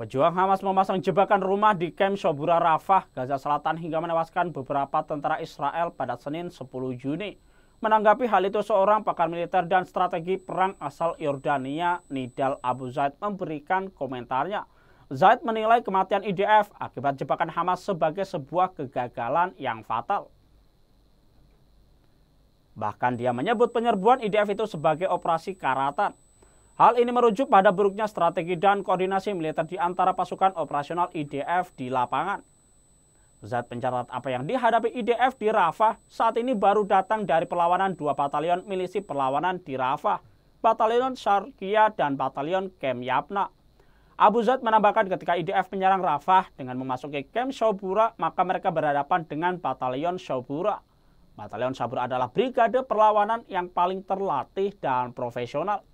Pejuang Hamas memasang jebakan rumah di Kem Shobura Rafah, Gaza Selatan hingga menewaskan beberapa tentara Israel pada Senin 10 Juni. Menanggapi hal itu, seorang pakar militer dan strategi perang asal Yordania, Nidal Abu Zaid, memberikan komentarnya. Zaid menilai kematian IDF akibat jebakan Hamas sebagai sebuah kegagalan yang fatal. Bahkan dia menyebut penyerbuan IDF itu sebagai operasi karatan. Hal ini merujuk pada buruknya strategi dan koordinasi militer di antara pasukan operasional IDF di lapangan. Zat pencatat apa yang dihadapi IDF di Rafah saat ini baru datang dari perlawanan dua batalion milisi perlawanan di Rafah, Batalion Sharkia dan Batalion Kem Yapna. Abu Zat menambahkan ketika IDF menyerang Rafah dengan memasuki Kem Shobura, maka mereka berhadapan dengan Batalion Shobura. Batalion Shobura adalah brigade perlawanan yang paling terlatih dan profesional.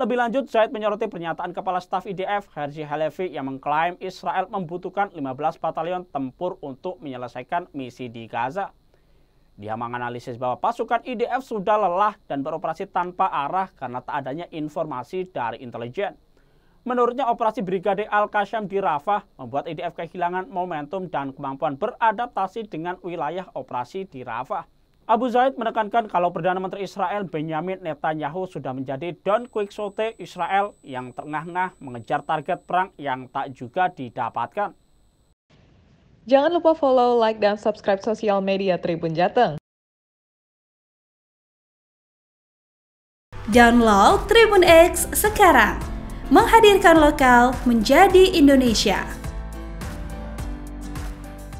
Lebih lanjut, Zaid menyoroti pernyataan Kepala Staf IDF Herzi Halevi yang mengklaim Israel membutuhkan 15 batalion tempur untuk menyelesaikan misi di Gaza. Dia menganalisis bahwa pasukan IDF sudah lelah dan beroperasi tanpa arah karena tak adanya informasi dari intelijen. Menurutnya operasi Brigade Al-Qassam di Rafah membuat IDF kehilangan momentum dan kemampuan beradaptasi dengan wilayah operasi di Rafah. Abu Zaid menekankan kalau Perdana Menteri Israel Benjamin Netanyahu sudah menjadi Don Quixote Israel yang tengah-tengah mengejar target perang yang tak juga didapatkan. Jangan lupa follow, like, dan subscribe sosial media Tribun Jateng. Download Tribun X sekarang. Menghadirkan lokal menjadi Indonesia.